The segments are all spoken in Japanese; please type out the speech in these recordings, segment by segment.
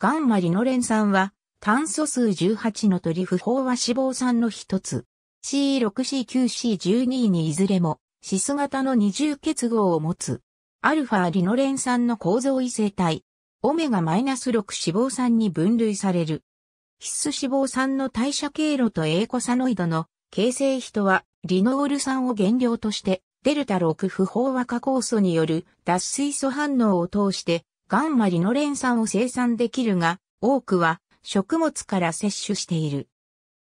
ガンマリノレン酸は、炭素数18のトリフ飽和脂肪酸の一つ。C6C9C12 にいずれも、シス型の二重結合を持つ。アルファリノレン酸の構造異性体、オメガマイナス -6 脂肪酸に分類される。必須脂肪酸の代謝経路とエーコサノイドの形成人は、リノール酸を原料として、デルタ6不飽和化酵素による脱水素反応を通して、ガンマリノレン酸を生産できるが、多くは食物から摂取している。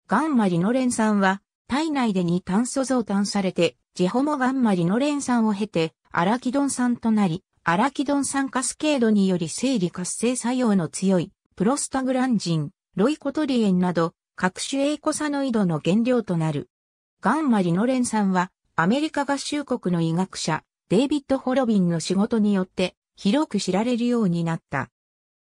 ガンマリノレン酸は体内で二炭素増炭されて、ジホモガンマリノレン酸を経て、アラキドン酸となり、アラキドン酸カスケードにより生理活性作用の強い、プロスタグランジン、ロイコトリエンなど、各種エイコサノイドの原料となる。ガンマリノレン酸は、アメリカ合衆国の医学者、デイビッド・ホロビンの仕事によって広く知られるようになった。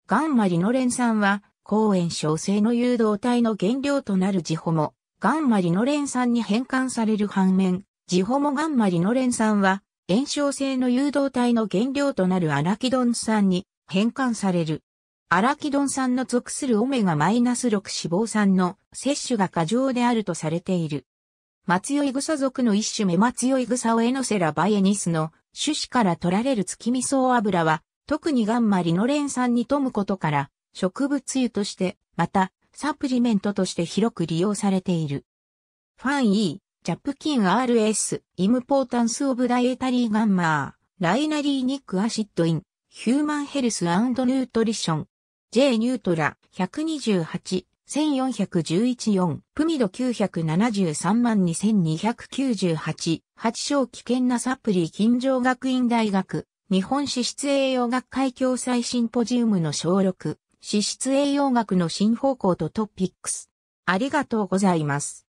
ガンマリノレン酸は、抗炎症性の誘導体の原料となるジホモ、ガンマリノレン酸に変換される反面、ジホモガンマリノレン酸は、炎症性の誘導体の原料となるアラキドン酸に変換される。アラキドン酸の属するオメガ -6 脂肪酸の摂取が過剰であるとされている。松酔草属の一種目松酔草をエノセラバエニスの種子から取られる月味噌油は、特にガンマリノレン酸に富むことから、植物油として、また、サプリメントとして広く利用されている。ファン E、ジャプキン RS、イムポータンスオブダイエタリーガンマー、ライナリーニックアシッドイン、ヒューマンヘルスュートリション、J ニュートラ128、1411-4、プミド973万2298、8章危険なサプリ金城学院大学、日本脂質栄養学会共催シンポジウムの小6、脂質栄養学の新方向とトピックス。ありがとうございます。